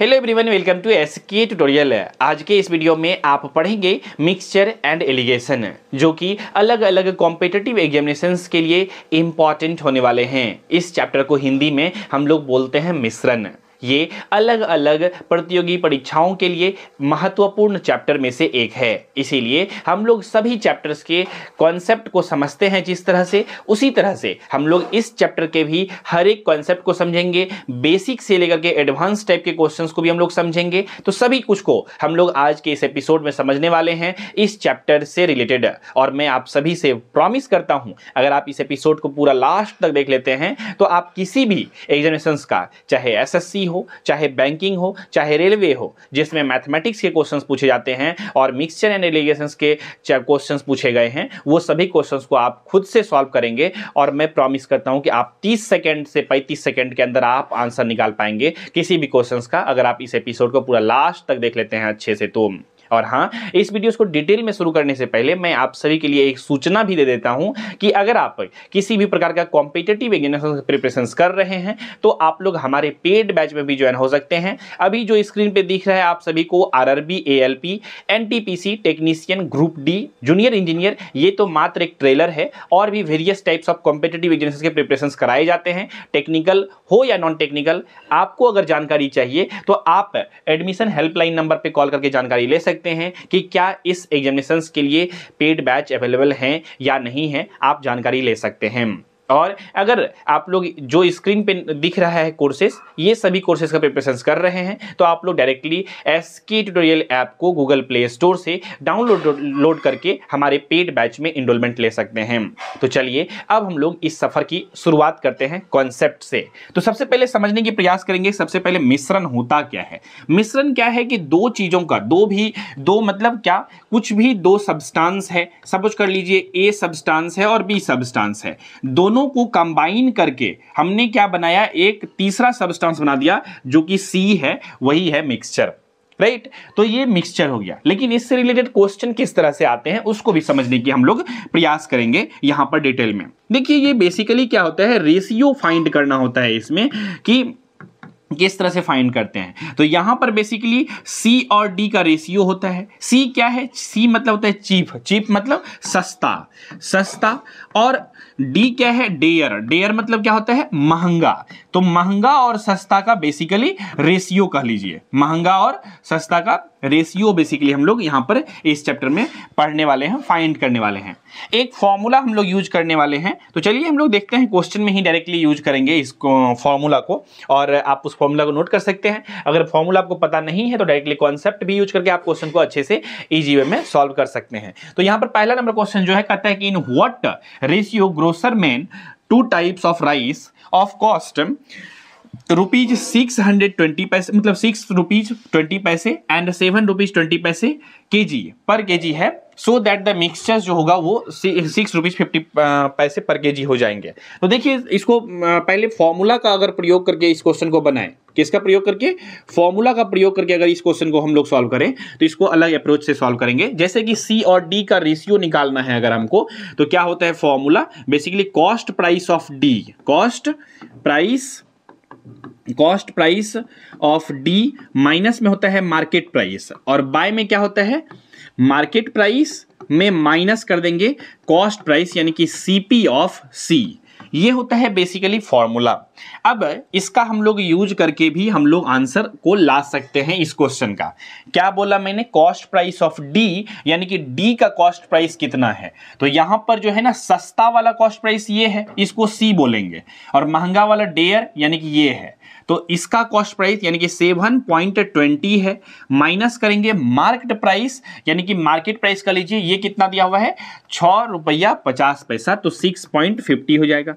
Hello everyone welcome to S K tutorial आज के इस वीडियो में आप पढ़ेंगे मिक्सचर एंड एलिगेशन जो कि अलग अलग कॉम्पिटेटिव एग्जामिनेशन के लिए इम्पॉर्टेंट होने वाले हैं इस चैप्टर को हिंदी में हम लोग बोलते हैं मिश्रण ये अलग अलग प्रतियोगी परीक्षाओं के लिए महत्वपूर्ण चैप्टर में से एक है इसीलिए हम लोग सभी चैप्टर्स के कॉन्सेप्ट को समझते हैं जिस तरह से उसी तरह से हम लोग इस चैप्टर के भी हर एक कॉन्सेप्ट को समझेंगे बेसिक से लेकर के एडवांस टाइप के क्वेश्चंस को भी हम लोग समझेंगे तो सभी कुछ को हम लोग आज के इस एपिसोड में समझने वाले हैं इस चैप्टर से रिलेटेड और मैं आप सभी से प्रॉमिस करता हूँ अगर आप इस एपिसोड को पूरा लास्ट तक देख लेते हैं तो आप किसी भी एग्जामिनेशन का चाहे एस हो चाहे बैंकिंग हो चाहे रेलवे हो जिसमें मैथमेटिक्स के क्वेश्चंस पूछे जाते हैं और मिक्सचर एंड एलिगेशन के क्वेश्चंस पूछे गए हैं वो सभी क्वेश्चंस को आप खुद से सॉल्व करेंगे और मैं प्रॉमिस करता हूं कि आप 30 सेकंड से 35 सेकंड के अंदर आप आंसर निकाल पाएंगे किसी भी क्वेश्चन का अगर आप इस एपिसोड को पूरा लास्ट तक देख लेते हैं अच्छे से तो और हाँ इस वीडियोस को डिटेल में शुरू करने से पहले मैं आप सभी के लिए एक सूचना भी दे देता हूँ कि अगर आप किसी भी प्रकार का कॉम्पिटेटिव एग्जामिनेशन प्रिपरेशन कर रहे हैं तो आप लोग हमारे पेड बैच में भी ज्वाइन हो सकते हैं अभी जो स्क्रीन पर दिख रहा है आप सभी को R R B A L P N T P C technician group D junior engineer ये तो मात्र एक ट्रेलर है और भी various types of competitive examination के प्रिपरेशन कराए जाते हैं टेक्निकल हो या नॉन टेक्निकल आपको अगर जानकारी चाहिए तो आप एडमिशन हेल्पलाइन नंबर पर कॉल करके जानकारी ले सकते सकते हैं कि क्या इस एग्जामिनेशन के लिए पेड बैच अवेलेबल हैं या नहीं है आप जानकारी ले सकते हैं और अगर आप लोग जो स्क्रीन पे दिख रहा है कोर्सेज ये सभी कोर्सेज का प्रिपरेशन कर रहे हैं तो आप लोग directly S K tutorial app को गूगल प्ले स्टोर से डाउनलोड लोड करके हमारे पेड बैच में इनरोलमेंट ले सकते हैं तो चलिए अब हम लोग इस सफ़र की शुरुआत करते हैं कॉन्सेप्ट से तो सबसे पहले समझने की प्रयास करेंगे सबसे पहले मिश्रण होता क्या है मिश्रण क्या है कि दो चीज़ों का दो भी दो मतलब क्या कुछ भी दो सब्सटांस है सपोज कर लीजिए ए सब्सटांस है और बी सब्सटांस है दोनों दोनों को कंबाइन करके हमने क्या बनाया एक तीसरा सबस्टांस बना दिया जो कि सी है वही है मिक्सचर राइट right? तो ये मिक्सचर हो गया लेकिन इससे रिलेटेड क्वेश्चन किस तरह से आते हैं उसको भी समझने की हम लोग प्रयास करेंगे यहां पर डिटेल में देखिए ये बेसिकली क्या होता है रेशियो फाइंड करना होता है इसमें कि किस तरह से फाइंड करते हैं तो यहां पर बेसिकली सी और डी का रेशियो होता है सी क्या है सी मतलब होता है चीप चीप मतलब सस्ता सस्ता और डी क्या है डेयर डेयर मतलब क्या होता है महंगा तो महंगा और सस्ता का बेसिकली रेशियो कह लीजिए महंगा और सस्ता का रेशियो बेसिकली हम लोग यहाँ पर इस चैप्टर में पढ़ने वाले हैं फाइंड करने वाले हैं एक फॉर्मूला हम लोग यूज करने वाले हैं तो चलिए हम लोग देखते हैं क्वेश्चन में ही डायरेक्टली यूज करेंगे इस फॉर्मूला को और आप उस फॉर्मूला को नोट कर सकते हैं अगर फॉर्मूला आपको पता नहीं है तो डायरेक्टली कॉन्सेप्ट भी यूज करके आप क्वेश्चन को अच्छे से इजी वे में सॉल्व कर सकते हैं तो यहां पर पहला नंबर क्वेश्चन जो है कहता है कि in what ratio grocer man two types of rice of cost rupees six hundred twenty पैसे मतलब सिक्स रुपीज ट्वेंटी पैसे एंड सेवन रुपीज ट्वेंटी पैसे के जी पर के जी है सो दैट द मिक्सचर जो होगा वो सिक्स रुपीज़ फिफ्टी पैसे पर के जी हो जाएंगे तो देखिए इसको uh, पहले फॉर्मूला का अगर प्रयोग करके इस क्वेश्चन को बनाएं किसका प्रयोग करके फॉर्मूला का प्रयोग करके अगर इस क्वेश्चन को हम लोग सॉल्व करें तो इसको अलग अप्रोच से सॉल्व करेंगे जैसे कि सी और डी का रेशियो निकालना है अगर हमको तो क्या होता है formula basically cost price of the cost price cost price of the minus में होता है मार्केट प्राइस और बाय में क्या होता है मार्केट प्राइस में माइनस कर देंगे कॉस्ट प्राइस यानी कि सीपी ऑफ सी ये होता है बेसिकली फॉर्मूला अब इसका हम लोग यूज करके भी हम लोग आंसर को ला सकते हैं इस क्वेश्चन का क्या बोला मैंने कॉस्ट प्राइस ऑफ डी यानी कि डी का कॉस्ट प्राइस कितना है तो यहां पर जो है ना सस्ता वाला कॉस्ट प्राइस ये है इसको सी बोलेंगे और महंगा वाला डेयर यानी कि ये है तो इसका कॉस्ट प्राइस यानी कि सेवन पॉइंट ट्वेंटी है माइनस करेंगे मार्केट प्राइस यानी कि मार्केट प्राइस का लीजिए ये कितना दिया हुआ है छ रुपया पचास पैसा तो सिक्स पॉइंट फिफ्टी हो जाएगा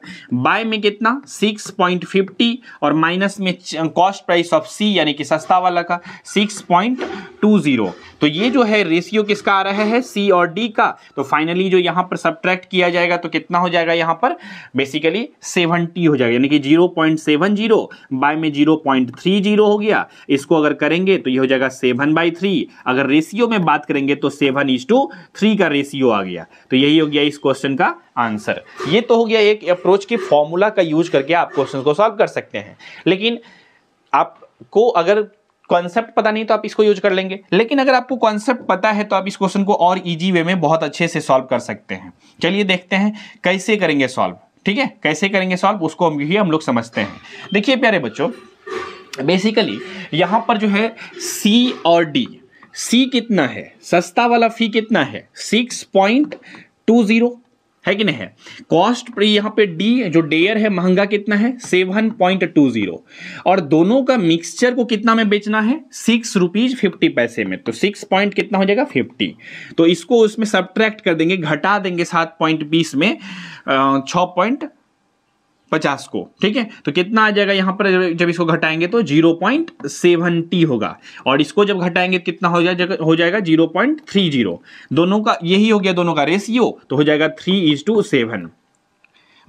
बाय में कितना सिक्स पॉइंट पॉइंट फिफ्टी और माइनस में कॉस्ट प्राइस ऑफ सी यानी कि सस्ता वाला का सिक्स पॉइंट टू जीरो तो ये जो है रेशियो किसका आ रहा है सी और डी का तो फाइनली जो यहां पर सब्ट्रैक्ट किया जाएगा तो कितना हो जाएगा यहां पर बेसिकली सेवनटी हो जाएगा यानी कि zero point seven zero by में जीरो पॉइंट थ्री जीरो हो गया इसको अगर करेंगे तो ये हो जाएगा सेवन बाई थ्री अगर रेशियो में बात करेंगे तो सेवन इज टू थ्री का रेशियो आ गया तो यही हो गया इस क्वेश्चन का आंसर ये तो हो गया एक अप्रोच की फॉर्मूला का यूज करके आप क्वेश्चन को सॉल्व कर सकते हैं लेकिन आपको अगर कॉन्सेप्ट पता नहीं तो आप इसको यूज कर लेंगे लेकिन अगर आपको कॉन्सेप्ट पता है तो आप इस क्वेश्चन को और इजी वे में बहुत अच्छे से सॉल्व कर सकते हैं चलिए देखते हैं कैसे करेंगे सॉल्व ठीक है कैसे करेंगे सॉल्व उसको हम ही हम लोग समझते हैं देखिए प्यारे बच्चों बेसिकली यहाँ पर जो है सी और डी सी कितना है सस्ता वाला फी कितना है सिक्स है कि नहीं है कॉस्ट यहाँ पे डी जो डेयर है महंगा कितना है सेवन पॉइंट टू जीरो और दोनों का मिक्सचर को कितना में बेचना है सिक्स रुपीज फिफ्टी पैसे में तो सिक्स पॉइंट कितना हो जाएगा फिफ्टी तो इसको उसमें सब्ट्रैक्ट कर देंगे घटा देंगे सात पॉइंट बीस में छ पॉइंट पचास को ठीक है तो कितना आ जाएगा यहाँ पर जब इसको घटाएंगे तो जीरो पॉइंट टी होगा और इसको जब घटाएंगे तो कितना हो जाएगा हो जाएगा जीरो पॉइंट थ्री जीरो दोनों का यही हो गया दोनों का रेशियो तो हो जाएगा थ्री इज टू सेवन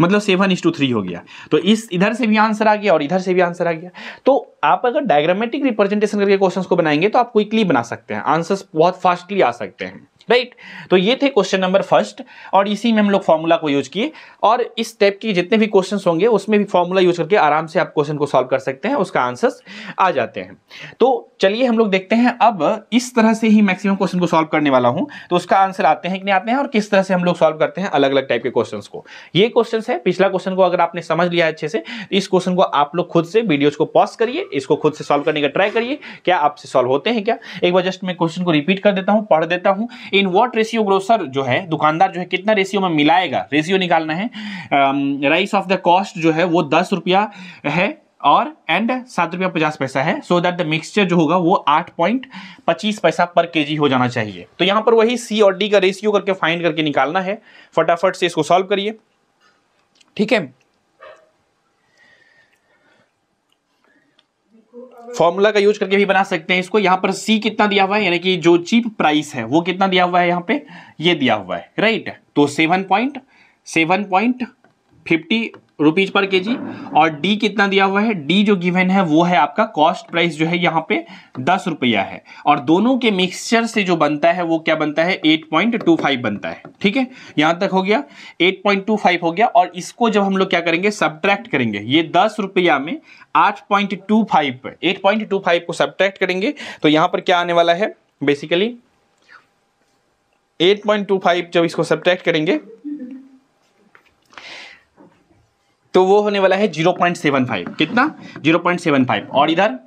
मतलब सेवन इज टू थ्री हो गया तो इस इधर से भी आंसर आ गया और इधर से भी आंसर आ गया तो आप अगर डायग्रामेटिक रिप्रेजेंटेशन करके क्वेश्चन को बनाएंगे तो आप क्विकली बना सकते हैं आंसर बहुत फास्टली आ सकते हैं राइट right? तो ये थे क्वेश्चन नंबर फर्स्ट और इसी में हम लोग फॉर्मूला को यूज किए और इस टाइप के जितने भी क्वेश्चन होंगे उसमें भी फॉर्मूला यूज करके आराम से आप क्वेश्चन को सॉल्व कर सकते हैं उसका आंसर आ जाते हैं तो चलिए हम लोग देखते हैं अब इस तरह से ही मैक्सिमम क्वेश्चन को सॉल्व करने वाला हूं तो उसका आंसर आते हैं कि नहीं आते हैं और किस तरह से हम लोग सॉल्व करते हैं अलग अलग टाइप के क्वेश्चन को ये क्वेश्चन है पिछला क्वेश्चन को अगर आपने समझ लिया अच्छे से तो इस क्वेश्चन को आप लोग खुद से वीडियोज को पॉज करिए इसको खुद से सॉल्व करने का ट्राई करिए क्या आपसे सॉल्व होते हैं क्या एक बार जस्ट मैं क्वेश्चन को रिपीट कर देता हूँ पढ़ देता हूँ इन वॉट रेशियो ग्रोसर जो है दुकानदार जो है कितना रेशियो में मिलाएगा रेशियो निकालना है राइस ऑफ द कॉस्ट जो है वो दस रुपया है और एंड सात रुपया पचास पैसा है सो दैट द मिक्सचर जो होगा वो आठ पॉइंट पच्चीस पैसा पर केजी हो जाना चाहिए तो यहाँ पर वही सी और डी का रेशियो करके फाइंड करके निकालना है फटाफट से इसको सॉल्व करिए ठीक है फॉर्मूला का यूज करके भी बना सकते हैं इसको यहाँ पर सी कितना दिया हुआ है यानी कि जो चीप प्राइस है वो कितना दिया हुआ है यहाँ पे ये दिया हुआ है राइट तो seven point seven point fifty rupees पर के जी और डी कितना दिया हुआ है डी जो गिवन है वो है आपका कॉस्ट प्राइस जो है यहाँ पे दस रुपया है और दोनों के मिक्सचर से जो बनता है वो क्या बनता है एट पॉइंट टू फाइव बनता है ठीक है यहां तक हो गया एट पॉइंट टू फाइव हो गया और इसको जब हम लोग क्या करेंगे सब्ट्रैक्ट करेंगे ये दस रुपया में आठ पॉइंट टू फाइव को सब्ट्रैक्ट करेंगे तो यहां पर क्या आने वाला है basically eight point two five जब इसको सब्ट्रैक्ट करेंगे तो वो होने वाला है जीरो पॉइंट सेवन फाइव कितना जीरो पॉइंट सेवन फाइव और इधर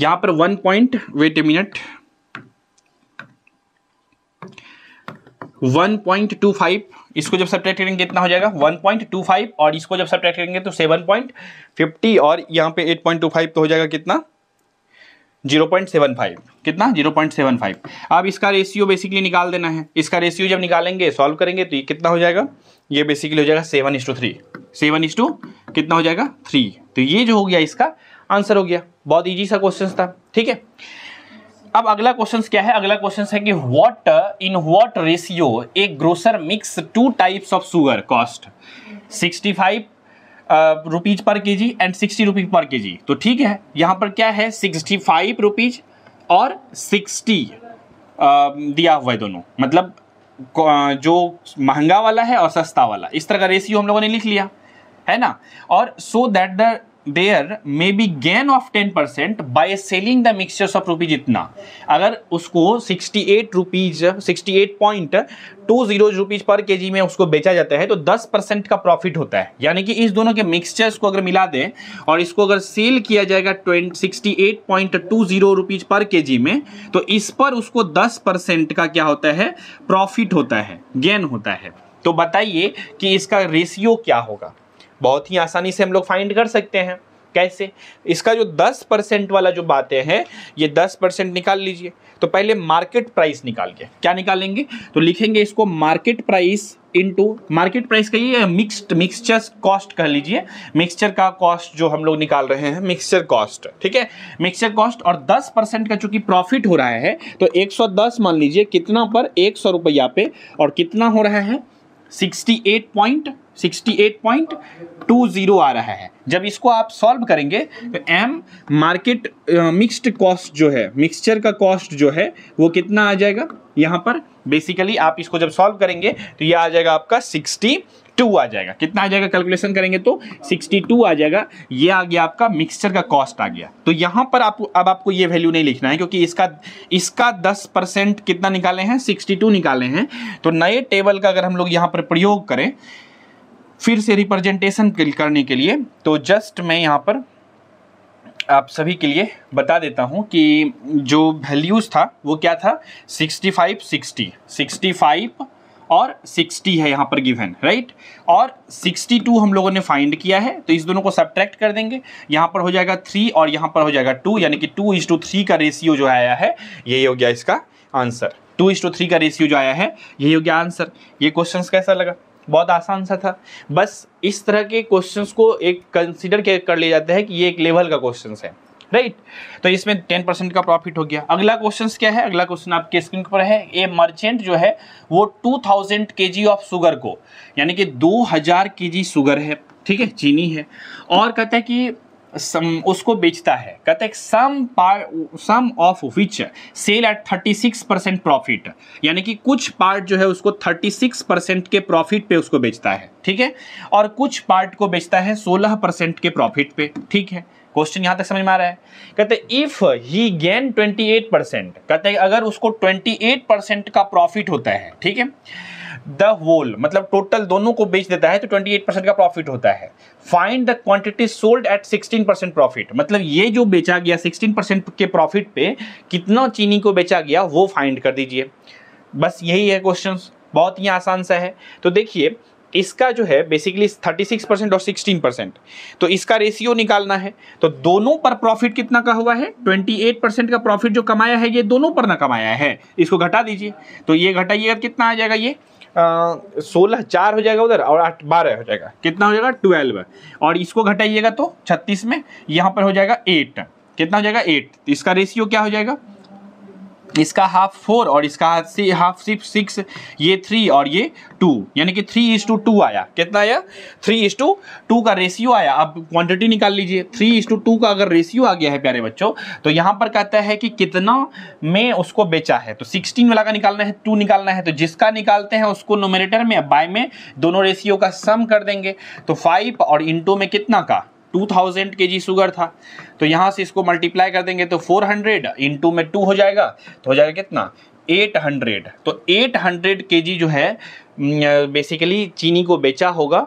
यहां पर one point wait a minute one point two five इसको जब सब्ट्रैक्ट करेंगे कितना हो जाएगा वन पॉइंट टू फाइव और इसको जब सब्ट्रैक्ट करेंगे तो सेवन पॉइंट फिफ्टी और यहां पे एट पॉइंट टू फाइव तो हो जाएगा कितना जीरो पॉइंट सेवन फाइव कितना जीरो पॉइंट सेवन फाइव अब इसका रेशियो बेसिकली निकाल देना है इसका रेशियो जब निकालेंगे सॉल्व करेंगे तो ये कितना हो जाएगा ये बेसिकली हो जाएगा seven is to three seven is to कितना हो जाएगा थ्री तो ये जो हो गया इसका आंसर हो गया बहुत ईजी सा क्वेश्चन था ठीक है अब अगला क्वेश्चन क्या है अगला क्वेश्चन है कि what in what ratio a grocer mix two types of sugar cost sixty five rupees पर K ji and sixty rupees पर के जी तो ठीक है यहाँ पर क्या है सिक्सटी फाइव रुपीज और सिक्सटी दिया हुआ है दोनों मतलब जो महंगा वाला है और सस्ता वाला इस तरह का रेशियो हम लोगों ने लिख लिया है ना और so that the there may be gain of ten percent by selling the mixtures of rupees इतना अगर उसको sixty eight rupees sixty eight point two zero rupees पर के जी में उसको बेचा जाता है तो दस परसेंट का प्रॉफिट होता है यानी कि इस दोनों के मिक्सचर्स को अगर मिला दें और इसको अगर सेल किया जाएगा twenty sixty eight point two zero rupees पर के जी में तो इस पर उसको दस परसेंट का क्या होता है प्रॉफिट होता है गेन होता है तो बताइए कि इसका रेशियो क्या होगा बहुत ही आसानी से हम लोग फाइंड कर सकते हैं कैसे इसका जो 10 परसेंट वाला जो बातें हैं ये 10 परसेंट निकाल लीजिए तो पहले मार्केट प्राइस निकाल के क्या निकालेंगे तो लिखेंगे इसको market price into market price का ये मिक्सचर कॉस्ट कह लीजिए मिक्सचर का कॉस्ट जो हम लोग निकाल रहे हैं मिक्सचर कॉस्ट ठीक है मिक्सचर कॉस्ट और 10 परसेंट का चूंकि प्रॉफिट हो रहा है तो दस मान लीजिए कितना पर एक सौ रुपया पे और कितना हो रहा है सिक्सटी एट पॉइंट 68.20 आ रहा है जब इसको आप सॉल्व करेंगे तो एम मार्केट मिक्स्ड कॉस्ट जो है मिक्सचर का कॉस्ट जो है वो कितना आ जाएगा यहाँ पर बेसिकली आप इसको जब सॉल्व करेंगे तो ये आ जाएगा आपका 62 आ जाएगा कितना आ जाएगा कैलकुलेशन करेंगे तो 62 आ जाएगा ये आ गया आपका मिक्सचर का कॉस्ट आ गया तो यहाँ पर आप अब आपको ये वैल्यू नहीं लिखना है क्योंकि इसका इसका 10 परसेंट कितना निकाले हैं 62 निकाले हैं तो नए टेबल का अगर हम लोग यहाँ पर प्रयोग करें फिर से रिप्रेजेंटेशन करने के लिए तो जस्ट मैं यहाँ पर आप सभी के लिए बता देता हूँ कि जो वैल्यूज़ था वो क्या था 65, 60, 65 और 60 है यहाँ पर गिवन राइट और 62 हम लोगों ने फाइंड किया है तो इस दोनों को सब्ट्रैक्ट कर देंगे यहाँ पर हो जाएगा थ्री और यहाँ पर हो जाएगा टू यानी कि टू इज टू थ्री का रेशियो जो आया है यही हो गया इसका answer two is to three का रेशियो जो आया है यही हो गया आंसर ये क्वेश्चन कैसा लगा बहुत आसान सा था बस इस तरह के क्वेश्चंस को एक कंसिडर कर लिया जाता है कि ये एक लेवल का क्वेश्चन है राइट तो इसमें टेन परसेंट का प्रॉफिट हो गया अगला क्वेश्चन क्या है अगला क्वेश्चन आपके स्क्रीन पर है ए मर्चेंट जो है वो टू थाउजेंड के जी ऑफ शुगर को यानी कि दो हजार के जी शुगर है ठीक है चीनी है और कहते हैं कि सम उसको बेचता है कहते हैं सम पार some of which sell at 36 percent profit यानी कि कुछ पार्ट जो है उसको 36 परसेंट के प्रॉफिट पे उसको बेचता है ठीक है और कुछ पार्ट को बेचता है 16 परसेंट के प्रॉफिट पे ठीक है क्वेश्चन यहाँ तक समझ में आ रहा है कहते इफ ही गेन 28 परसेंट कहते अगर उसको 28 परसेंट का प्रॉफिट होता है ठीक है द होल मतलब टोटल दोनों को बेच देता है तो 28 परसेंट का प्रॉफिट होता है find the quantity sold at 16 percent profit मतलब ये जो बेचा गया 16 परसेंट के प्रॉफिट पे कितना चीनी को बेचा गया वो फाइंड कर दीजिए बस यही है क्वेश्चन बहुत ही आसान सा है तो देखिए इसका जो है बेसिकली 36 परसेंट और 16 परसेंट तो इसका रेशियो निकालना है तो दोनों पर प्रॉफिट कितना का हुआ है 28 परसेंट का प्रॉफिट जो कमाया है ये दोनों पर ना कमाया है इसको घटा दीजिए तो ये घटाइएगा कितना आ जाएगा ये सोलह चार हो जाएगा उधर और आठ बारह हो जाएगा कितना हो जाएगा ट्वेल्व और इसको घटाइएगा तो छत्तीस में यहाँ पर हो जाएगा एट कितना हो जाएगा एट इसका रेशियो क्या हो जाएगा इसका हाफ फोर और इसका हाफ सिर्फ सिक्स ये थ्री और ये टू यानी कि थ्री इज टू टू आया कितना आया थ्री इज टू टू का रेशियो आया अब क्वांटिटी निकाल लीजिए थ्री इज टू टू का अगर रेशियो आ गया है प्यारे बच्चों तो यहाँ पर कहता है कि कितना में उसको बेचा है तो सिक्सटीन वाला का निकालना है टू निकालना है तो जिसका निकालते हैं उसको नोमिनेटर में बाय में दोनों रेशियो का सम कर देंगे तो फाइव और इंटू में कितना का टू थाउजेंड के जी शुगर था तो यहाँ से इसको मल्टीप्लाई कर देंगे तो फोर हंड्रेड इन टू में टू हो जाएगा तो हो जाएगा कितना एट हंड्रेड तो एट हंड्रेड के जी जो है बेसिकली चीनी को बेचा होगा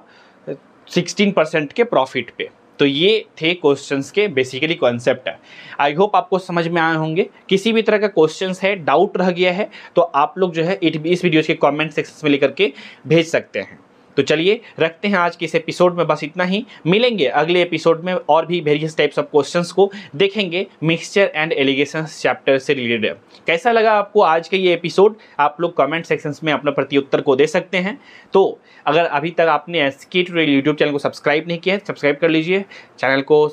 सिक्सटीन परसेंट के प्रॉफिट पे तो ये थे क्वेश्चंस के बेसिकली कॉन्सेप्ट है आई होप आपको समझ में आए होंगे किसी भी तरह का क्वेश्चंस है डाउट रह गया है तो आप लोग जो है इस वीडियो के कमेंट सेक्शन में लेकर के भेज सकते हैं तो चलिए रखते हैं आज के इस एपिसोड में बस इतना ही मिलेंगे अगले एपिसोड में और भी वेरियस टाइप्स ऑफ क्वेश्चन को देखेंगे मिक्सचर एंड एलिगेशन चैप्टर से रिलेटेड कैसा लगा आपको आज का ये एपिसोड आप लोग कमेंट सेक्शन में अपना प्रत्युत्तर को दे सकते हैं तो अगर अभी तक आपने S K tutorial YouTube channel को सब्सक्राइब नहीं किया है सब्सक्राइब कर लीजिए चैनल को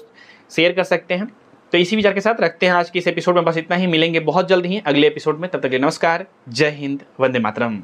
शेयर कर सकते हैं तो इसी विचार के साथ रखते हैं आज के इस एपिसोड में बस इतना ही मिलेंगे बहुत जल्द ही अगले एपिसोड में तब तक नमस्कार जय हिंद वंदे मातरम